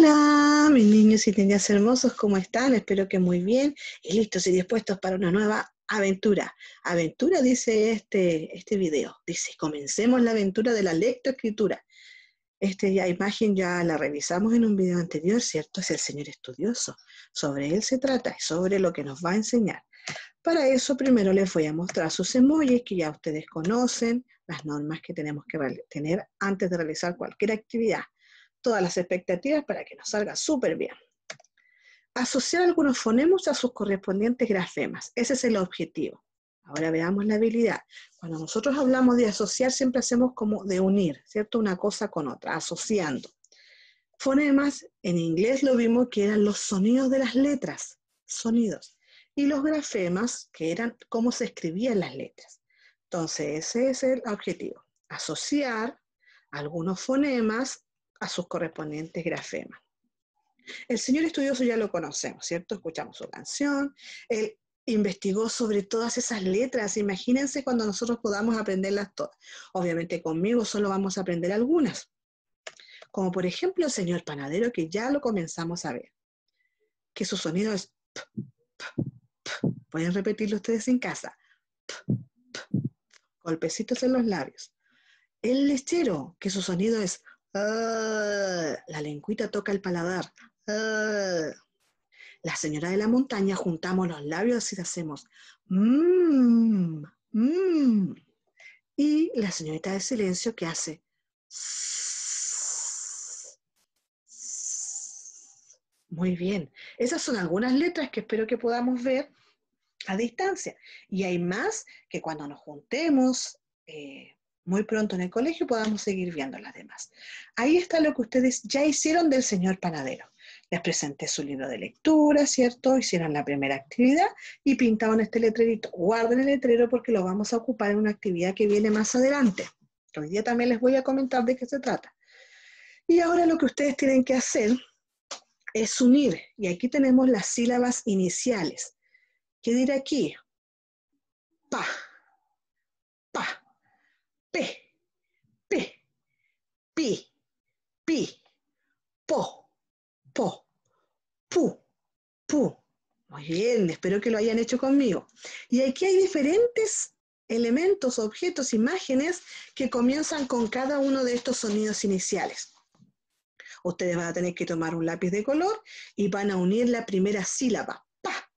Hola, mis niños y niñas hermosos, ¿cómo están? Espero que muy bien y listos y dispuestos para una nueva aventura. Aventura, dice este, este video. Dice, comencemos la aventura de la lectoescritura. Esta imagen ya la revisamos en un video anterior, ¿cierto? Es el Señor estudioso. Sobre él se trata, y sobre lo que nos va a enseñar. Para eso primero les voy a mostrar sus emojis que ya ustedes conocen, las normas que tenemos que tener antes de realizar cualquier actividad todas las expectativas para que nos salga súper bien. Asociar algunos fonemas a sus correspondientes grafemas. Ese es el objetivo. Ahora veamos la habilidad. Cuando nosotros hablamos de asociar, siempre hacemos como de unir, ¿cierto? Una cosa con otra, asociando. Fonemas, en inglés lo vimos que eran los sonidos de las letras, sonidos. Y los grafemas, que eran cómo se escribían las letras. Entonces, ese es el objetivo. Asociar algunos fonemas a sus correspondientes grafemas. El señor estudioso ya lo conocemos, ¿cierto? Escuchamos su canción, él investigó sobre todas esas letras, imagínense cuando nosotros podamos aprenderlas todas. Obviamente conmigo solo vamos a aprender algunas, como por ejemplo el señor panadero que ya lo comenzamos a ver, que su sonido es... Pueden repetirlo ustedes en casa. Golpecitos en los labios. El lechero, que su sonido es... Ah, la lengüita toca el paladar. Ah. La señora de la montaña juntamos los labios y hacemos mmm, Y la señorita de silencio que hace Muy bien. Esas son algunas letras que espero que podamos ver a distancia. Y hay más que cuando nos juntemos eh, muy pronto en el colegio podamos seguir viendo las demás. Ahí está lo que ustedes ya hicieron del señor panadero. Les presenté su libro de lectura, ¿cierto? Hicieron la primera actividad y pintaron este letrerito. Guarden el letrero porque lo vamos a ocupar en una actividad que viene más adelante. Hoy día también les voy a comentar de qué se trata. Y ahora lo que ustedes tienen que hacer es unir. Y aquí tenemos las sílabas iniciales. ¿Qué dirá aquí? Pa P, P, Pi, Pi, Po, Po, Pu, Pu. Muy bien, espero que lo hayan hecho conmigo. Y aquí hay diferentes elementos, objetos, imágenes que comienzan con cada uno de estos sonidos iniciales. Ustedes van a tener que tomar un lápiz de color y van a unir la primera sílaba. Pa.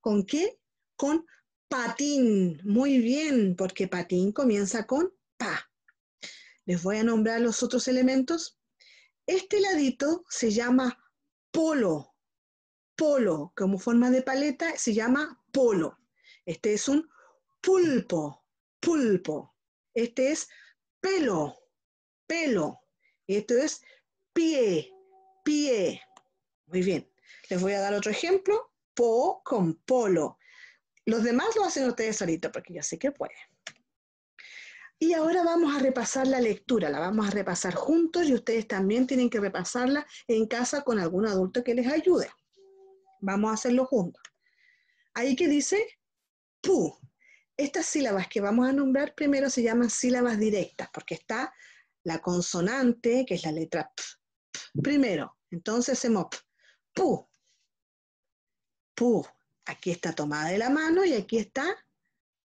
¿Con qué? Con patín. Muy bien, porque patín comienza con les voy a nombrar los otros elementos. Este ladito se llama polo. Polo, como forma de paleta, se llama polo. Este es un pulpo, pulpo. Este es pelo, pelo. y Esto es pie, pie. Muy bien. Les voy a dar otro ejemplo. Po con polo. Los demás lo hacen ustedes ahorita porque yo sé que pueden. Y ahora vamos a repasar la lectura, la vamos a repasar juntos y ustedes también tienen que repasarla en casa con algún adulto que les ayude. Vamos a hacerlo juntos. Ahí que dice pu. Estas sílabas que vamos a nombrar primero se llaman sílabas directas porque está la consonante, que es la letra p, primero. Entonces hacemos p, pu. Pu. Aquí está tomada de la mano y aquí está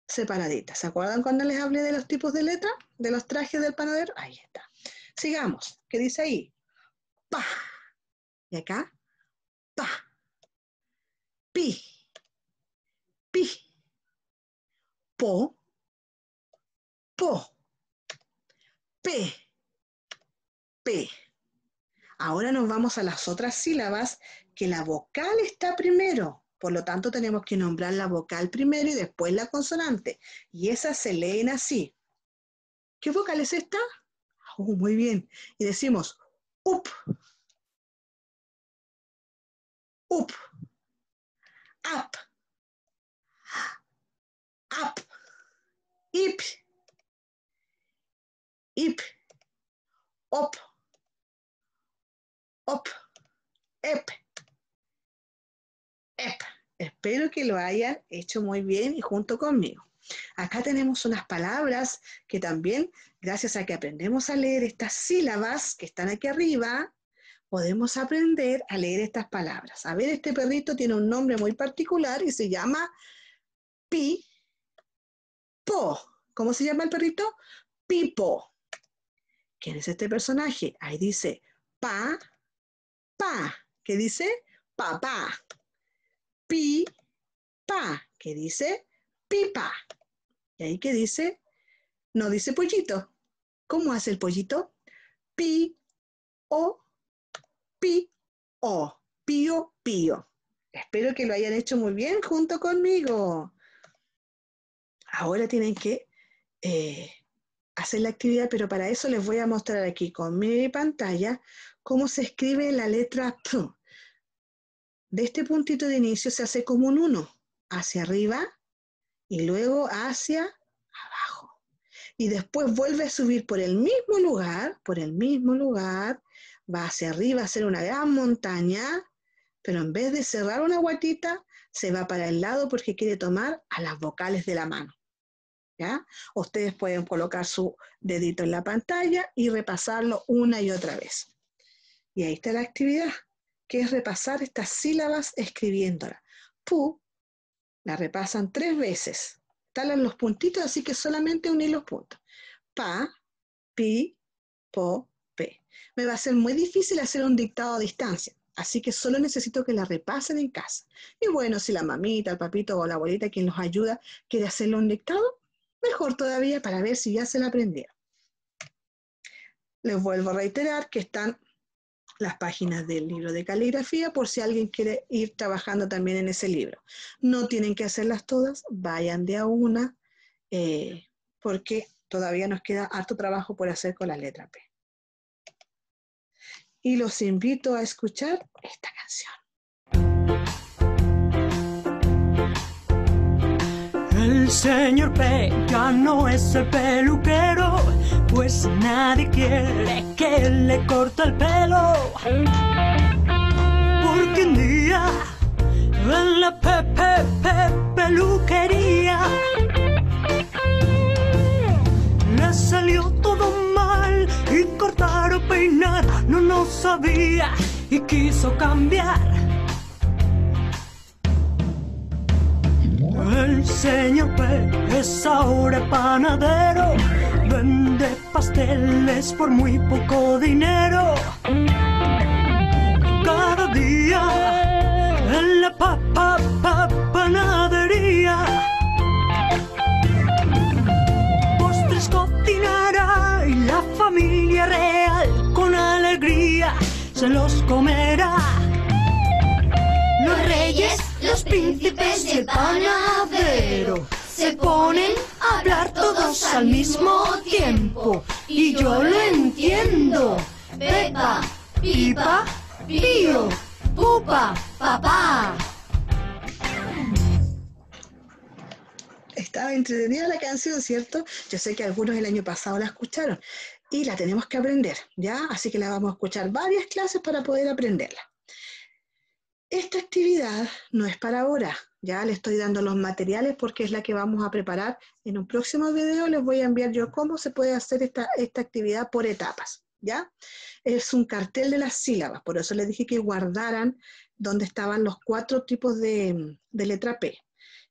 separaditas. ¿Se acuerdan cuando les hablé de los tipos de letra? De los trajes del panadero. Ahí está. Sigamos. ¿Qué dice ahí? Pa. Y acá, pa. Pi. Pi. Po. Po. Pe. Pe. Ahora nos vamos a las otras sílabas que la vocal está primero. Por lo tanto, tenemos que nombrar la vocal primero y después la consonante. Y esas se leen así. ¿Qué vocal es esta? Oh, muy bien. Y decimos, up, up, up, up, ip, ip, op, op, ep. Espero que lo hayan hecho muy bien y junto conmigo. Acá tenemos unas palabras que también, gracias a que aprendemos a leer estas sílabas que están aquí arriba, podemos aprender a leer estas palabras. A ver, este perrito tiene un nombre muy particular y se llama Pi Po. ¿Cómo se llama el perrito? Pipo. ¿Quién es este personaje? Ahí dice pa, pa, ¿Qué dice papá. Pi, pa, que dice pipa. Y ahí que dice, no dice pollito. ¿Cómo hace el pollito? Pi, o, pi, o, pío, pío. Espero que lo hayan hecho muy bien junto conmigo. Ahora tienen que eh, hacer la actividad, pero para eso les voy a mostrar aquí con mi pantalla cómo se escribe la letra P de este puntito de inicio se hace como un uno hacia arriba y luego hacia abajo. Y después vuelve a subir por el mismo lugar, por el mismo lugar, va hacia arriba a hacer una gran montaña, pero en vez de cerrar una guatita, se va para el lado porque quiere tomar a las vocales de la mano. ¿Ya? Ustedes pueden colocar su dedito en la pantalla y repasarlo una y otra vez. Y ahí está la actividad que es repasar estas sílabas escribiéndolas. Pu la repasan tres veces. Talan los puntitos, así que solamente unir los puntos. Pa, pi, po, pe. Me va a ser muy difícil hacer un dictado a distancia, así que solo necesito que la repasen en casa. Y bueno, si la mamita, el papito o la abuelita, quien los ayuda, quiere hacerle un dictado, mejor todavía para ver si ya se la aprendieron. Les vuelvo a reiterar que están las páginas del libro de caligrafía por si alguien quiere ir trabajando también en ese libro. No tienen que hacerlas todas, vayan de a una, eh, porque todavía nos queda harto trabajo por hacer con la letra P. Y los invito a escuchar esta canción. El señor P ya no es el peluquero pues nadie quiere que le corte el pelo. Porque un día en la pepe pe, peluquería le salió todo mal y cortar o peinar no lo sabía y quiso cambiar. El señor P es ahora panadero vende pasteles por muy poco dinero. Cada día en la papa pa, panadería. Postres cocinará y la familia real con alegría se los comerá. Los reyes, los príncipes y el panadero se ponen hablar todos al mismo tiempo. Y yo lo entiendo. Pepa, pipa, pío, pupa, papá. Estaba entretenida la canción, ¿cierto? Yo sé que algunos el año pasado la escucharon y la tenemos que aprender, ¿ya? Así que la vamos a escuchar varias clases para poder aprenderla. Esta actividad no es para ahora, ya le estoy dando los materiales porque es la que vamos a preparar. En un próximo video les voy a enviar yo cómo se puede hacer esta, actividad por etapas. ¿Ya? Es un cartel de las sílabas, por eso les dije que guardaran donde estaban los cuatro tipos de, letra P.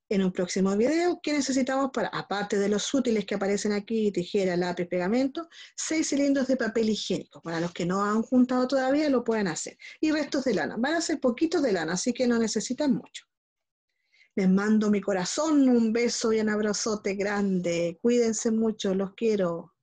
En un próximo video, ¿qué necesitamos para, aparte de los útiles que aparecen aquí, tijera, lápiz, pegamento, seis cilindros de papel higiénico? Para los que no han juntado todavía, lo pueden hacer. Y restos de lana. Van a ser poquitos de lana, así que no necesitan mucho. Les mando mi corazón, un beso y un abrazote grande. Cuídense mucho, los quiero.